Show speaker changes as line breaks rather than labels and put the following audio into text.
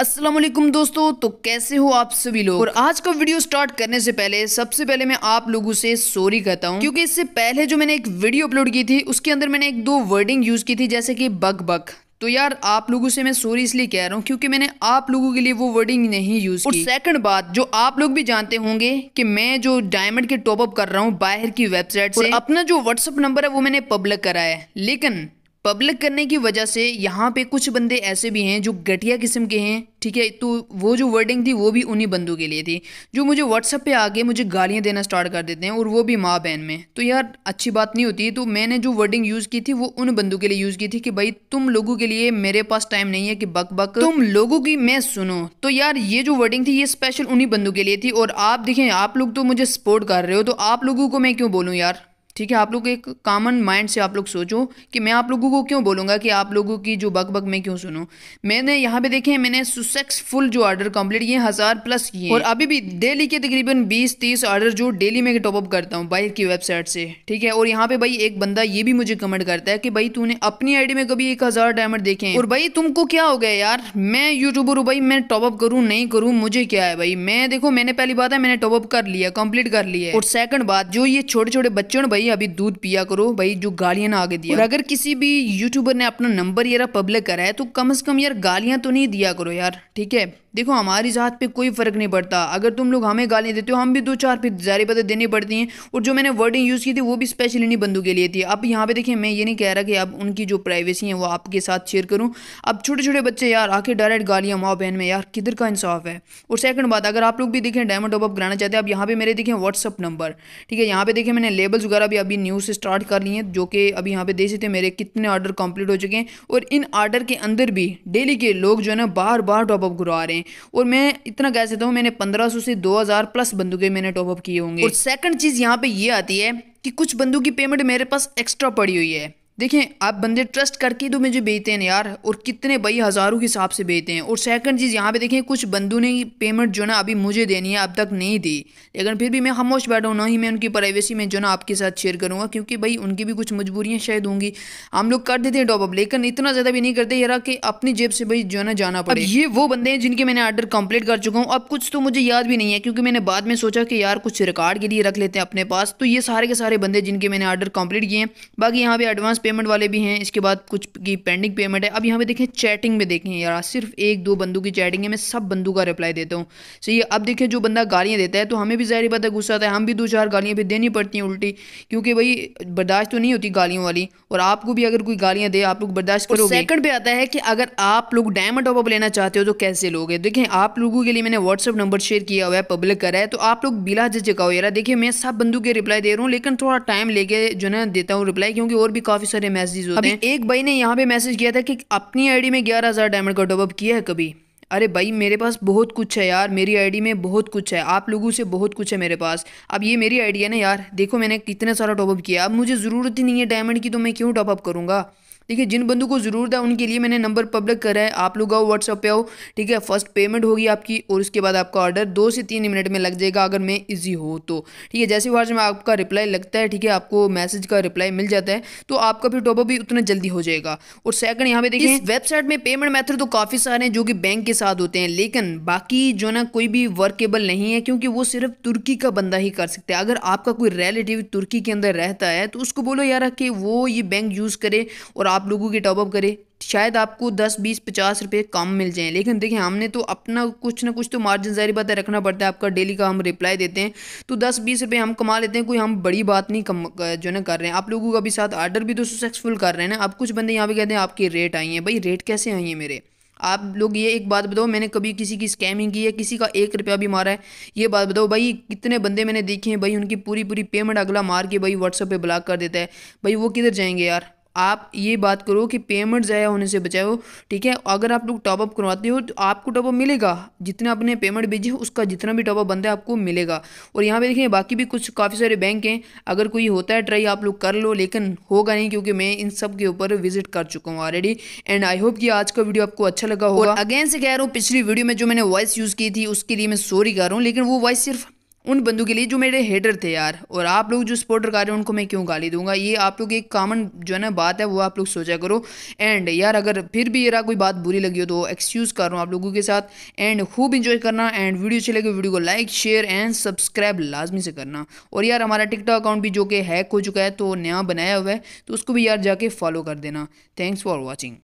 असलम दोस्तों तो कैसे हो आप सभी लोग और आज का वीडियो स्टार्ट करने से पहले सबसे पहले मैं आप लोगों से सॉरी कहता हूँ क्योंकि इससे पहले जो मैंने एक वीडियो अपलोड की थी उसके अंदर मैंने एक दो वर्डिंग यूज की थी जैसे कि बक बक तो यार आप लोगों से मैं सॉरी इसलिए कह रहा हूँ क्योंकि मैंने आप लोगों के लिए वो वर्डिंग नहीं यूज और सेकंड बात जो आप लोग भी जानते होंगे कि मैं जो डायमंड के टॉपअप कर रहा हूँ बाहर की वेबसाइट से अपना जो व्हाट्सअप नंबर है वो मैंने पब्लिक करा है लेकिन पब्लिक करने की वजह से यहाँ पे कुछ बंदे ऐसे भी हैं जो घटिया किस्म के हैं ठीक है तो वो जो वर्डिंग थी वो भी उन्हीं बंदों के लिए थी जो मुझे व्हाट्सअप पे आके मुझे गालियाँ देना स्टार्ट कर देते हैं और वो भी माँ बहन में तो यार अच्छी बात नहीं होती तो मैंने जो वर्डिंग यूज़ की थी वो उन बंदों के लिए यूज़ की थी कि भाई तुम लोगों के लिए मेरे पास टाइम नहीं है कि बक बक तुम लोगों की मैं सुनो तो यार ये जो वर्डिंग थी ये स्पेशल उन्हीं बंदों के लिए थी और आप देखें आप लोग तो मुझे सपोर्ट कर रहे हो तो आप लोगों को मैं क्यों बोलूँ यार ठीक है आप लोग एक कॉमन माइंड से आप लोग सोचो कि मैं आप लोगों को क्यों बोलूँगा कि आप लोगों की जो बग बग मैं क्यों सुनूँ मैंने यहाँ पे देखे मैंने सक्सेसफुल जो ऑर्डर कंप्लीट किए हज़ार प्लस किए और अभी भी डेली के तकरीबन बीस तीस ऑर्डर जो डेली मैं टॉपअप करता हूँ बाइक की वेबसाइट से ठीक है और यहाँ पे भाई एक बंदा ये भी मुझे कमेंट करता है कि भाई तूने अपनी आईडी में कभी एक हज़ार डायमंड देखे और भाई तुमको क्या हो गया यार मैं यूट्यूबर हूँ भाई मैं टॉपअप करूँ नहीं करूँ मुझे क्या है भाई मैं देखो मैंने पहली बात है मैंने टॉपअप कर लिया कंप्लीट कर लिया और सेकंड बात जो ये छोटे छोटे बच्चों भाई नहीं अभी दूध पिया करो भाई जो गालियां ना आगे दिया और अगर किसी भी यूट्यूबर ने अपना नंबर यार पब्लिक करा है तो कम से कम यार गालियां तो नहीं दिया करो यार ठीक है देखो हमारी ज़ात पे कोई फ़र्क नहीं पड़ता अगर तुम लोग हमें गालियाँ देते हो हम भी दो चार फिर जारी पता देनी पड़ती हैं और जो मैंने वर्डिंग यूज़ की थी वो भी स्पेशली नहीं बंदू के लिए थी अब यहाँ पे देखिए मैं ये नहीं कह रहा कि अब उनकी जो प्राइवेसी है वो आपके साथ शेयर करूँ अब छोटे छोटे बच्चे यार आके डायरेक्ट गालियाँ माओ बहन में यार किधर का इंसाफ है और सेकंड बात अगर आप लोग भी देखें डायमंड टॉपअप कराना चाहते हैं अब यहाँ पर मेरे देखें व्हाट्सअप नंबर ठीक है यहाँ पर देखें मैंने लेबल्स वगैरह भी अभी न्यूज़ से स्टार्ट कर लिए हैं जो कि अभी यहाँ पर देख सकते हैं मेरे कितने ऑर्डर कंप्लीट हो चुके हैं और इन ऑर्डर के अंदर भी डेली के लोग जो है ना बार बार टॉपअप करवा रहे हैं हैं और मैं इतना कह सकता हूँ मैंने 1500 से 2000 प्लस बंदूकें मैंने टॉपअप किए होंगे और सेकंड चीज़ यहाँ पे ये आती है कि कुछ बंदूक की पेमेंट मेरे पास एक्स्ट्रा पड़ी हुई है देखें आप बंदे ट्रस्ट करके तो मुझे बेचते हैं यार और कितने भाई हज़ारों के हिसाब से बेचते हैं और सेकंड चीज़ यहाँ पे देखें कुछ बंदों ने पेमेंट जो ना अभी मुझे देनी है अब तक नहीं दी लेकिन फिर भी मैं खामोश बैठा हूँ ना ही मैं उनकी प्राइवेसी में जो ना आपके साथ शेयर करूँगा क्योंकि भाई उनकी भी कुछ मजबूरियाँ शायद होंगी हम लोग कर देते हैं टॉपअप लेकिन इतना ज़्यादा भी नहीं करते यार कि अपनी जेब से भाई जो ना जाना पड़े ये वो बंदे हैं जिनके मैंने आर्डर कंप्लीट कर चुका हूँ अब कुछ तो मुझे याद भी नहीं है क्योंकि मैंने बाद में सोचा कि यार कुछ रिकॉर्ड के लिए रख लेते हैं अपने पास तो ये सारे के सारे बंदे जिनके मैंने आर्डर कम्प्लीट किए हैं बाकी यहाँ पर एडवांस पेमेंट वाले भी हैं इसके बाद कुछ की पेंडिंग पेमेंट है अब यहाँ पे देखें चैटिंग में देखें यार सिर्फ एक दो बंदू की चैटिंग है मैं सब बंदू का रिप्लाई देता हूँ सही है अब देखें जो बंदा गालियाँ देता है तो हमें भी ज़ाहिर बात है गुस्सा आता है हम भी दो चार गालियाँ भी देनी पड़ती हैं उल्टी क्योंकि भाई बर्दाश्त तो नहीं होती गालियों वाली और आपको भी अगर कोई गालियाँ दे आप लोग बर्दाश्त करो सेकंड पर आता है कि अगर आप लोग डायमंड टॉपअप लेना चाहते हो तो कैसे लोगे देखें आप लोगों के लिए मैंने व्हाट्सअप नंबर शेयर किया हुआ है पब्लिक करा है तो आप लोग बिला जचकाओ यार देखिए मैं सब बंदू के रिप्लाई दे रहा हूँ लेकिन थोड़ा टाइम लेके जो है देता हूँ रिप्लाई क्योंकि और भी काफ़ी सारे सारे मैसेजेस होते हैं एक भाई ने यहाँ पे मैसेज किया था कि अपनी आईडी में ग्यारह हज़ार डायमंड का टॉपअप किया है कभी अरे भाई मेरे पास बहुत कुछ है यार मेरी आईडी में बहुत कुछ है आप लोगों से बहुत कुछ है मेरे पास अब ये मेरी आईडी है ना यार देखो मैंने कितना सारा टॉपअप किया अब मुझे ज़रूरत ही नहीं है डायमंड की तो मैं क्यों टॉपअप करूँगा है जिन बंधु को ज़रूरत है उनके लिए मैंने नंबर पब्लिक करा है आप लोग आओ व्हाट्सएप पे आओ ठीक है फर्स्ट पेमेंट होगी आपकी और उसके बाद आपका ऑर्डर दो से तीन मिनट में लग जाएगा अगर मैं ईजी हो तो ठीक है जैसे व्हाट्सएप में आपका रिप्लाई लगता है ठीक है आपको मैसेज का रिप्लाई मिल जाता है तो आपका फिर टॉपअप भी उतना जल्दी हो जाएगा और सेकंड यहाँ पे देखिए वेबसाइट में पेमेंट मैथड तो काफ़ी सारे हैं जो कि बैंक के साथ होते हैं लेकिन बाकी जो ना कोई भी वर्केबल नहीं है क्योंकि वो सिर्फ तुर्की का बंदा ही कर सकता है अगर आपका कोई रिलेटिव तुर्की के अंदर रहता है तो उसको बोलो यार कि वो ये बैंक यूज़ करे और आप आप लोगों के टॉपअप करें शायद आपको दस बीस पचास रुपये कम मिल जाएँ लेकिन देखिए हमने तो अपना कुछ ना कुछ तो मार्जिन जारी बात रखना पड़ता है आपका डेली का हम रिप्लाई देते हैं तो दस बीस रुपये हम कमा लेते हैं कोई हम बड़ी बात नहीं कम जो ना कर रहे हैं आप लोगों का भी साथ आर्डर भी तो सक्सेसफुल कर रहे हैं ना आप कुछ बंदे यहाँ पे कहते हैं आपके रेट आई हैं भाई रेट कैसे आई हैं मेरे आप लोग ये एक बात बताओ मैंने कभी किसी की स्कैमिंग की है किसी का एक रुपया भी मारा है ये बात बताओ भाई कितने बंदे मैंने देखे हैं भाई उनकी पूरी पूरी पेमेंट अगला मार के भाई व्हाट्सअप पे ब्लॉक कर देता है भाई वो किधर जाएंगे यार आप ये बात करो कि पेमेंट ज़ाया होने से बचाओ ठीक है अगर आप लोग टॉपअप करवाते हो तो आपको टॉपअप मिलेगा जितना आपने पेमेंट भेजी हो उसका जितना भी टॉपअप बनता है आपको मिलेगा और यहाँ पे देखिए बाकी भी कुछ काफ़ी सारे बैंक हैं अगर कोई होता है ट्राई आप लोग कर लो लेकिन होगा नहीं क्योंकि मैं इन सब के ऊपर विजिट कर चुका हूँ ऑलरेडी एंड आई होप कि आज का वीडियो आपको अच्छा लगा होगा अगेन से कह रहा हूँ पिछली वीडियो में जो मैंने वॉइस यूज़ की थी उसके लिए मैं सॉरी कर रहा हूँ लेकिन वो वॉइस सिर्फ उन बंदों के लिए जो मेरे हेडर थे यार और आप लोग जो सपोर्टर कर रहे हो उनको मैं क्यों गाली दूंगा ये आप लोग एक कॉमन जो है ना बात है वो आप लोग सोचा करो एंड यार अगर फिर भी यार कोई बात बुरी लगी हो तो एक्सक्यूज़ कर रहा हूँ आप लोगों के साथ एंड खूब इन्जॉय करना एंड वीडियो अच्छी लगे वीडियो को लाइक शेयर एंड सब्सक्राइब लाजमी से करना और यार हमारा टिकटॉक अकाउंट भी जो कि हैक हो चुका है तो नया बनाया हुआ है तो उसको भी यार जाके फॉलो कर देना थैंक्स फॉर वॉचिंग